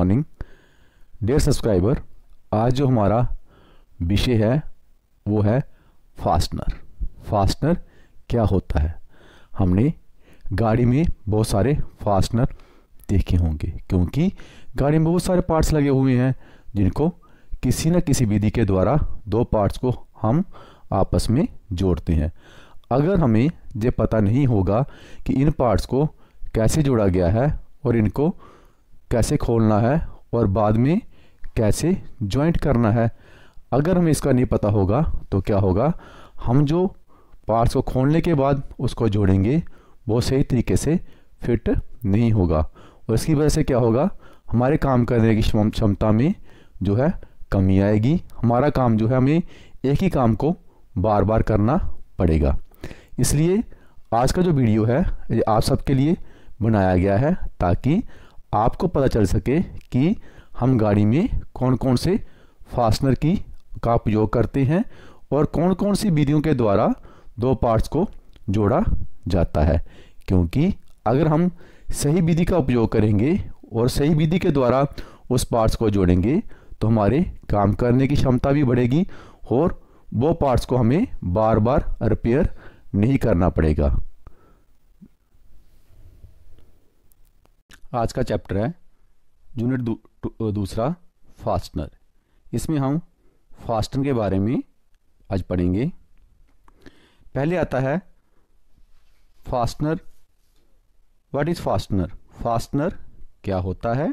Morning dare subscriber आज जो हमारा विषय है वो है फास्टनर फास्टनर क्या होता है हमने गाड़ी में बहुत सारे फास्टनर देखे होंगे क्योंकि गाड़ी में बहुत सारे पार्ट्स लगे हुए हैं जिनको किसी न किसी विधि के द्वारा दो पार्ट्स को हम आपस में जोड़ते हैं अगर हमें ये पता नहीं होगा कि इन पार्ट्स को कैसे जोड़ा गया है और इनको कैसे खोलना है और बाद में कैसे ज्वाइंट करना है अगर हमें इसका नहीं पता होगा तो क्या होगा हम जो पार्ट्स को खोलने के बाद उसको जोड़ेंगे वो सही तरीके से फिट नहीं होगा और इसकी वजह से क्या होगा हमारे काम करने की क्षमता में जो है कमी आएगी हमारा काम जो है हमें एक ही काम को बार बार करना पड़ेगा इसलिए आज का जो वीडियो है ये आप सबके लिए बनाया गया है ताकि आपको पता चल सके कि हम गाड़ी में कौन कौन से फास्टनर की का उपयोग करते हैं और कौन कौन सी विधियों के द्वारा दो पार्ट्स को जोड़ा जाता है क्योंकि अगर हम सही विधि का उपयोग करेंगे और सही विधि के द्वारा उस पार्ट्स को जोड़ेंगे तो हमारे काम करने की क्षमता भी बढ़ेगी और वो पार्ट्स को हमें बार बार रिपेयर नहीं करना पड़ेगा आज का चैप्टर है यूनिट दू, दूसरा फास्टनर इसमें हम फास्टनर के बारे में आज पढ़ेंगे पहले आता है fastener what is fastener fastener क्या होता है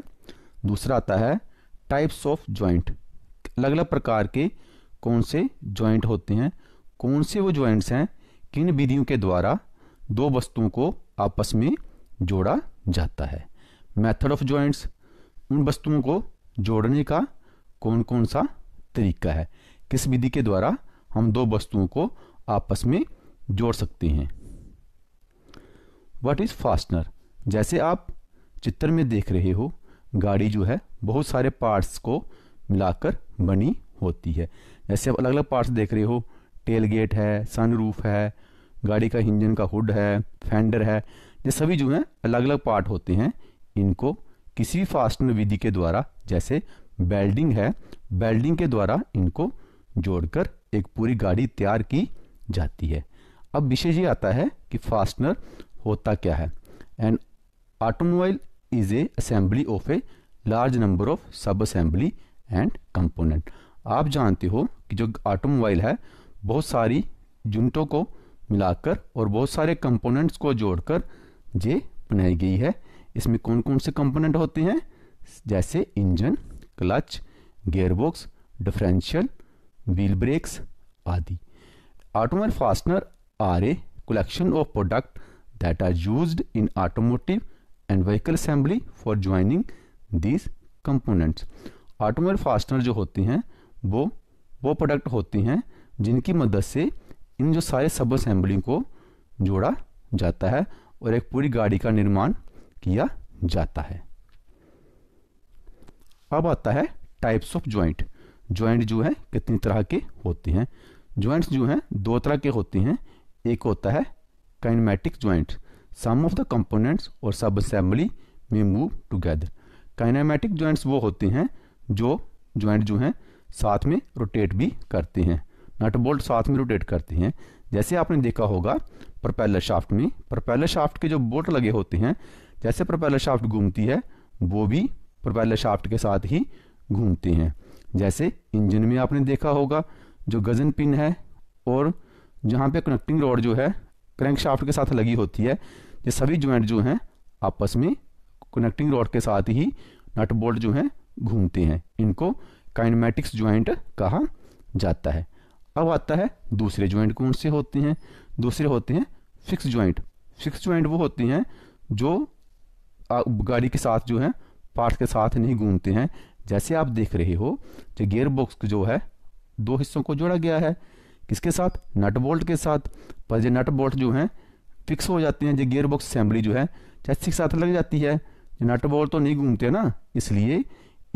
दूसरा आता है टाइप्स ऑफ ज्वाइंट अलग अलग प्रकार के कौन से ज्वाइंट होते हैं कौन से वो ज्वाइंट्स हैं किन विधियों के द्वारा दो वस्तुओं को आपस में जोड़ा जाता है मेथड ऑफ जॉइंट्स उन वस्तुओं को जोड़ने का कौन कौन सा तरीका है किस विधि के द्वारा हम दो वस्तुओं को आपस में जोड़ सकते हैं वट इज़ फास्टनर जैसे आप चित्र में देख रहे हो गाड़ी जो है बहुत सारे पार्ट्स को मिलाकर बनी होती है जैसे आप अलग अलग पार्ट्स देख रहे हो टेल गेट है सनरूफ है गाड़ी का इंजन का हुड है फेंडर है ये सभी जो हैं अलग अलग पार्ट होते हैं इनको किसी भी फास्टनर विधि के द्वारा जैसे बेल्डिंग है बेल्डिंग के द्वारा इनको जोड़कर एक पूरी गाड़ी तैयार की जाती है अब विशेष ये आता है कि फास्टनर होता क्या है and automobile is a assembly of a large number of sub assembly and component आप जानते हो कि जो ऑटोमोबाइल है बहुत सारी यूनिटों को मिलाकर और बहुत सारे कंपोनेंट्स को जोड़कर ये बनाई गई है इसमें कौन कौन से कंपोनेंट होते हैं जैसे engine clutch gearbox differential wheel brakes आदि automobile fastener are a collection of product that are use in automotive and vehicle assembly for joining these components automobile fastener जो होते हैं वो वो प्रोडक्ट होते हैं जिनकी मदद से इन जो सारे सब असेंबली को जोड़ा जाता है और एक पूरी गाड़ी का निर्माण किया जाता है अब आता है टाइप्स ऑफ ज्वाइंट ज्वाइंट जो है कितनी तरह के होते हैं ज्वाइंट्स जो हैं दो तरह के होते हैं एक होता है kinematic joint some of the components और सब असेंबली में मूव टुगेदर काइनेमेटिक ज्वाइंट्स वो होते हैं जो ज्वाइंट जो हैं साथ में रोटेट भी करते हैं नट बोल्ट साथ में रोटेट करते हैं जैसे आपने देखा होगा प्रोपेलर शाफ्ट में प्रोपेलर शाफ्ट के जो बोल्ट लगे होते हैं जैसे प्रोपेलर शाफ्ट घूमती है वो भी प्रोपेलर शाफ्ट के साथ ही घूमते हैं जैसे इंजन में आपने देखा होगा जो गजन पिन है और जहाँ पे कनेक्टिंग रोड जो है क्रैंक शाफ्ट के साथ लगी होती है ये सभी ज्वाइंट जो हैं आपस में कनेक्टिंग रोड के साथ ही नट बोल्ट जो हैं घूमते हैं इनको काइनमेटिक्स ज्वाइंट कहा जाता है अब आता है दूसरे ज्वाइंट कौन से होते हैं दूसरे होते हैं फिक्स ज्वाइंट फिक्स ज्वाइंट वो होते हैं जो गाड़ी के साथ जो है पार्ट के साथ नहीं घूमते हैं जैसे आप देख रहे हो जो गेयर बॉक्स जो है दो हिस्सों को जोड़ा गया है किसके साथ नट बोल्ट के साथ पर जो नट बोल्ट जो हैं फिक्स हो जाते हैं जो गेयर बॉक्स असेंबली जो है तो चैसी के साथ लग जाती है जो नट बोल्ट तो नहीं घूमते ना इसलिए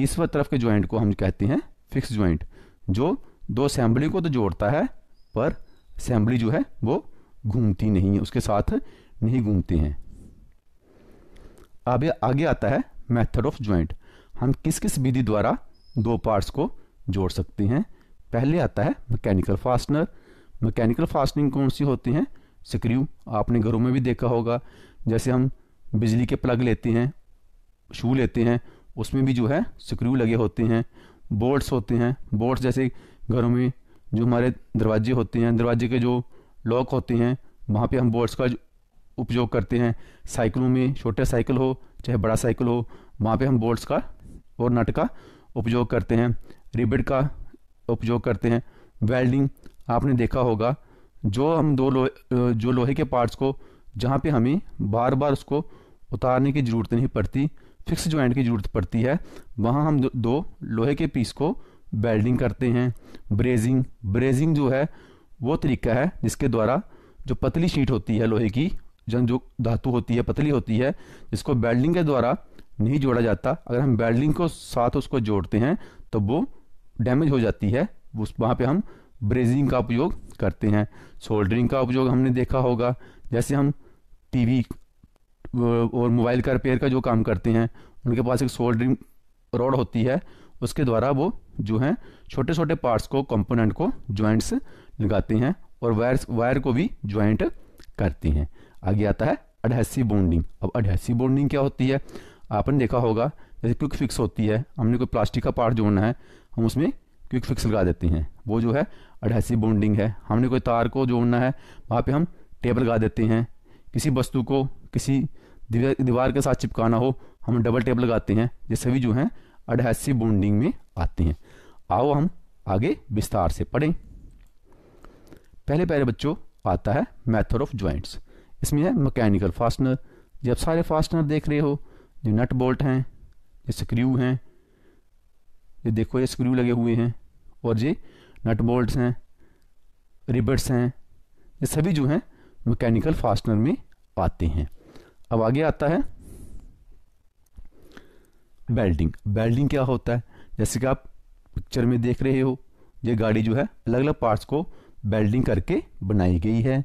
इस तरफ के ज्वाइंट को हम कहते हैं फिक्स ज्वाइंट जो दो असेंबली को तो जोड़ता है पर असेंबली जो है वो घूमती नहीं है उसके साथ नहीं घूमते हैं अब आगे आता है मेथड ऑफ ज्वाइंट हम किस किस विधि द्वारा दो पार्ट्स को जोड़ सकते हैं पहले आता है मैकेनिकल फास्टनर मैकेनिकल फास्टनिंग कौन सी होती हैं स्क्रू आपने घरों में भी देखा होगा जैसे हम बिजली के प्लग लेते हैं शू लेते हैं उसमें भी जो है स्क्रू लगे होते हैं बोल्ट्स होते हैं बोल्ट्स जैसे घरों में जो हमारे दरवाजे होते हैं दरवाजे के जो लॉक होते हैं वहाँ पे हम बोर्ड्स का उपयोग करते हैं साइकिलों में छोटा साइकिल हो चाहे बड़ा साइकिल हो वहाँ पे हम बोल्ट्स का और नट का उपयोग करते हैं रिबिड का उपयोग करते हैं वेल्डिंग आपने देखा होगा जो हम दो लोहे जो लोहे के पार्ट्स को जहाँ पे हमें बार बार उसको उतारने की ज़रूरत नहीं पड़ती फिक्स ज्वाइंट की ज़रूरत पड़ती है वहाँ हम दो लोहे के पीस को वेल्डिंग करते हैं ब्रेजिंग ब्रेजिंग जो है वो तरीका है जिसके द्वारा जो पतली शीट होती है लोहे की जन जो धातु होती है पतली होती है जिसको बेल्डिंग के द्वारा नहीं जोड़ा जाता अगर हम बेल्डिंग को साथ उसको जोड़ते हैं तो वो डैमेज हो जाती है उस वहाँ पे हम ब्रेजिंग का उपयोग करते हैं सोल्डरिंग का उपयोग हमने देखा होगा जैसे हम टीवी और मोबाइल का रिपेयर का जो काम करते हैं उनके पास एक सोल्डरिंग रोड होती है उसके द्वारा वो जो है छोटे छोटे पार्ट्स को कंपोनेंट को ज्वाइंट्स लगाते हैं और वायर वायर को भी ज्वाइंट करते हैं आगे आता है अडहेसिव बॉन्डिंग अब अडहेसिव बॉन्डिंग क्या होती है आपने देखा होगा जैसे क्विक फिक्स होती है हमने कोई प्लास्टिक का पार्ट जोड़ना है हम उसमें क्विक फिक्स लगा देते हैं वो जो है अडहेसिव बॉन्डिंग है हमने कोई तार को जोड़ना है वहाँ पर हम टेप लगा देते हैं किसी वस्तु को किसी दीवार के साथ चिपकाना हो हम डबल टेप लगाते हैं ये सभी जो हैं अडहेसिव बॉन्डिंग में आते हैं आओ हम आगे विस्तार से पढ़ें पहले पहले बच्चों आता है मैथड ऑफ ज्वाइंट्स इसमें है मैकेनिकल फास्टनर जब सारे फास्टनर देख रहे हो जो नट बोल्ट हैं ये स्क्रू हैं ये देखो ये स्क्रू लगे हुए हैं और ये नट बोल्ट हैं रिबर्ट्स हैं ये सभी जो हैं मैकेनिकल फास्टनर में आते हैं अब आगे आता है बेल्डिंग बेल्डिंग क्या होता है जैसे कि आप पिक्चर में देख रहे हो ये गाड़ी जो है अलग अलग पार्ट्स को बेल्डिंग करके बनाई गई है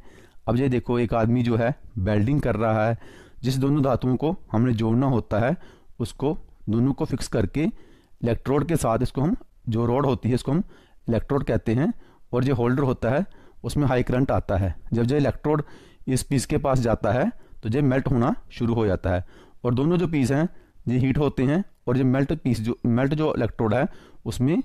अब ये देखो एक आदमी जो है वेल्डिंग कर रहा है जिस दोनों धातुओं को हमने जोड़ना होता है उसको दोनों को फिक्स करके इलेक्ट्रोड के साथ इसको हम जो रोड होती है इसको हम इलेक्ट्रोड कहते हैं और जो होल्डर होता है उसमें हाई करंट आता है जब जो इलेक्ट्रोड इस पीस के पास जाता है तो जो मेल्ट होना शुरू हो जाता है और दोनों जो पीस हैं ये हीट होते हैं और जो मेल्ट पीस जो मेल्ट जो इलेक्ट्रोड है उसमें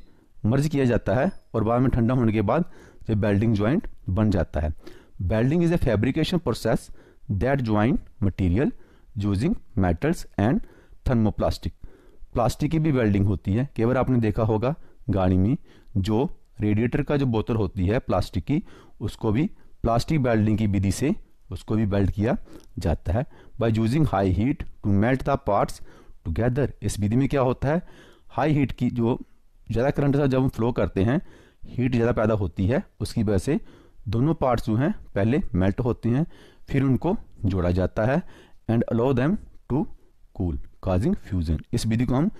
मर्ज किया जाता है और बाद में ठंडा होने के बाद जो बेल्डिंग ज्वाइंट बन जाता है welding is a fabrication process that join material using metals and thermoplastic. Plastic की भी वेल्डिंग होती है केवल आपने देखा होगा गाड़ी में जो रेडिएटर का जो बोतल होती है प्लास्टिक की उसको भी प्लास्टिक बेल्डिंग की विधि से उसको भी बेल्ड किया जाता है by using high heat to melt the parts together इस विधि में क्या होता है हाई हीट की जो ज़्यादा करंट जब हम फ्लो करते हैं हीट ज़्यादा पैदा होती है उसकी वजह से दोनों पार्ट्स जो हैं पहले मेल्ट होते हैं फिर उनको जोड़ा जाता है and allow them to cool causing fusion इस विधि को हम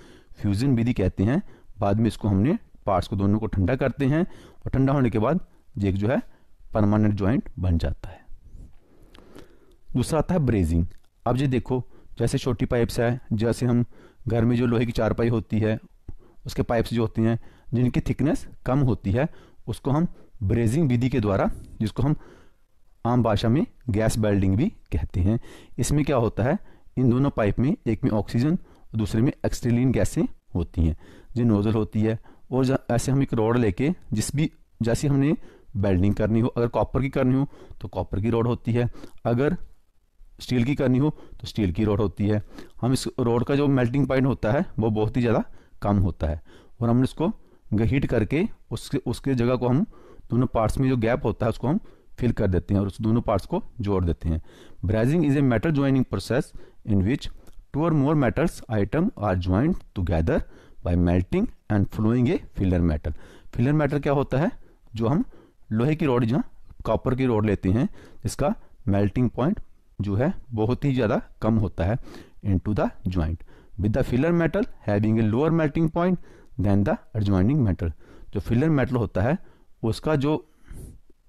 फ्यूज़न विधि कहते हैं बाद में इसको हमने पार्ट्स को दोनों को ठंडा करते हैं और ठंडा होने के बाद एक जो है परमानेंट ज्वाइंट बन जाता है दूसरा आता है ब्रेजिंग अब ये देखो जैसे छोटी पाइप्स है जैसे हम घर में जो लोहे की चारपाई होती है उसके पाइप्स जो होती हैं जिनकी थिकनेस कम होती है उसको हम ब्रेजिंग विधि के द्वारा जिसको हम आम भाषा में गैस बेल्डिंग भी कहते हैं इसमें क्या होता है इन दोनों पाइप में एक में ऑक्सीजन और दूसरे में एक्सट्रीलिन गैसें होती हैं जो नोज़ल होती है और ऐसे हम एक रोड लेके जिस भी जैसे हमने बेल्डिंग करनी हो अगर कॉपर की करनी हो तो कॉपर की रोड होती है अगर स्टील की करनी हो तो स्टील की रोड होती है हम इस रोड का जो मेल्टिंग पॉइंट होता है वो बहुत ही ज़्यादा कम होता है और हमने इसको हीट करके उसके उसके जगह को हम दोनों पार्ट्स में जो गैप होता है उसको हम फिल कर देते हैं और उस दोनों पार्ट्स को जोड़ देते हैं brazing is a metal joining process in which two or more metals item are joint together by melting and flowing a filler metal filler metal क्या होता है जो हम लोहे की रोड या कॉपर की रोड लेते हैं इसका मेल्टिंग पॉइंट जो है बहुत ही ज़्यादा कम होता है into the joint with the filler metal having a lower melting point than the adjoining metal जो फिलर मेटल होता है उसका जो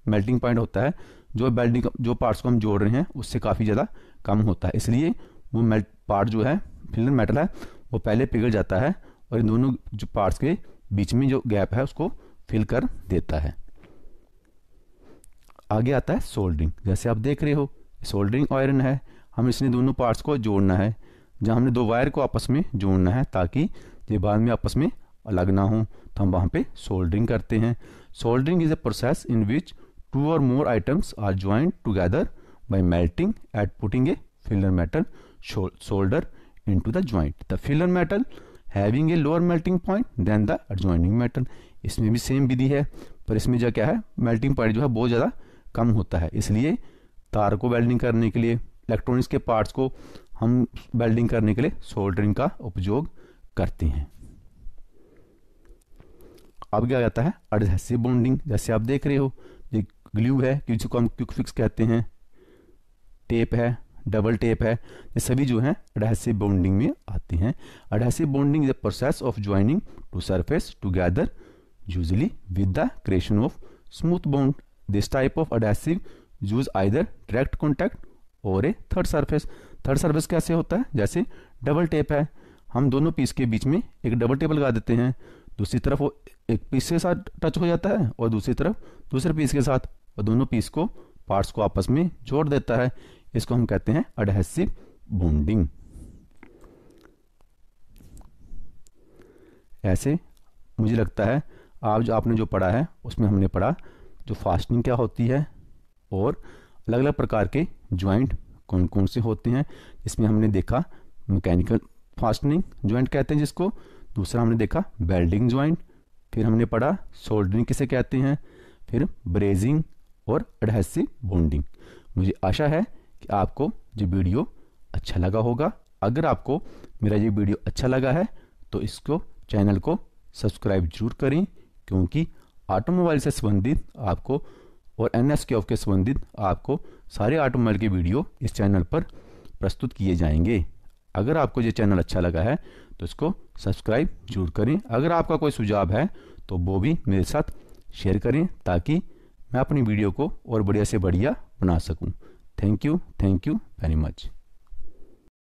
मेल्टिंग पॉइंट होता है जो बेल्डिंग जो पार्ट्स को हम जोड़ रहे हैं उससे काफ़ी ज़्यादा कम होता है इसलिए वो मेल्ट पार्ट जो है फिलर मेटल है वो पहले पिघल जाता है और इन दोनों जो पार्ट्स के बीच में जो गैप है उसको फिल कर देता है आगे आता है सोल्डरिंग जैसे आप देख रहे हो सोल्डरिंग आयरन है हम इसने दोनों पार्ट्स को जोड़ना है जहाँ हमने दो वायर को आपस में जोड़ना है ताकि ये बाद में आपस में अलग ना हो तो हम वहाँ पे सोल्डरिंग करते हैं soldering is a process in which two or more items are joint by melting at putting a filler metal solder into the joint the filler metal having a lower melting point than the adjoining metal इसमें भी same विधि है पर इसमें जो क्या है melting point जो है बहुत ज़्यादा कम होता है इसलिए तार को वेल्डिंग करने के लिए इलेक्ट्रॉनिक्स के पार्ट्स को हम वेल्डिंग करने के लिए सोल्डरिंग का उपयोग करते हैं अब क्या कहता है अडहेसिव बॉन्डिंग जैसे आप देख रहे हो ये ग्लू है जिसको हम क्विक फिक्स कहते हैं टेप है डबल टेप है ये सभी जो हैं अडहेसिव बॉन्डिंग में आते हैं adhesive bonding is a process of joining two surface together usually with the creation of smooth bond this type of adhesive use either direct contact or a third surface third surface कैसे होता है जैसे double tape है हम दोनों piece के बीच में एक डबल टेप लगा देते हैं दूसरी तरफ वो एक पीस के साथ टच हो जाता है और दूसरी तरफ दूसरे पीस के साथ और दोनों पीस को पार्ट्स को आपस में जोड़ देता है इसको हम कहते हैं अडहेसिव बॉन्डिंग ऐसे मुझे लगता है आप जो आपने जो पढ़ा है उसमें हमने पढ़ा जो फास्टनिंग क्या होती है और अलग अलग प्रकार के ज्वाइंट कौन कौन से होते हैं इसमें हमने देखा मैकेनिकल फास्टनिंग ज्वाइंट कहते हैं जिसको दूसरा हमने देखा वेल्डिंग ज्वाइंट फिर हमने पढ़ा सोल्डरिंग किसे कहते हैं फिर ब्रेजिंग और एडहेसिव बॉन्डिंग मुझे आशा है कि आपको ये वीडियो अच्छा लगा होगा अगर आपको मेरा ये वीडियो अच्छा लगा है तो इसको चैनल को सब्सक्राइब जरूर करें क्योंकि ऑटोमोबाइल से संबंधित आपको और एन एस के ऑफ के संबंधित आपको सारे ऑटोमोबाइल के वीडियो इस चैनल पर प्रस्तुत किए जाएंगे अगर आपको ये चैनल अच्छा लगा है तो इसको सब्सक्राइब जरूर करें अगर आपका कोई सुझाव है तो वो भी मेरे साथ शेयर करें ताकि मैं अपनी वीडियो को और बढ़िया से बढ़िया बना सकूं thank you thank you very much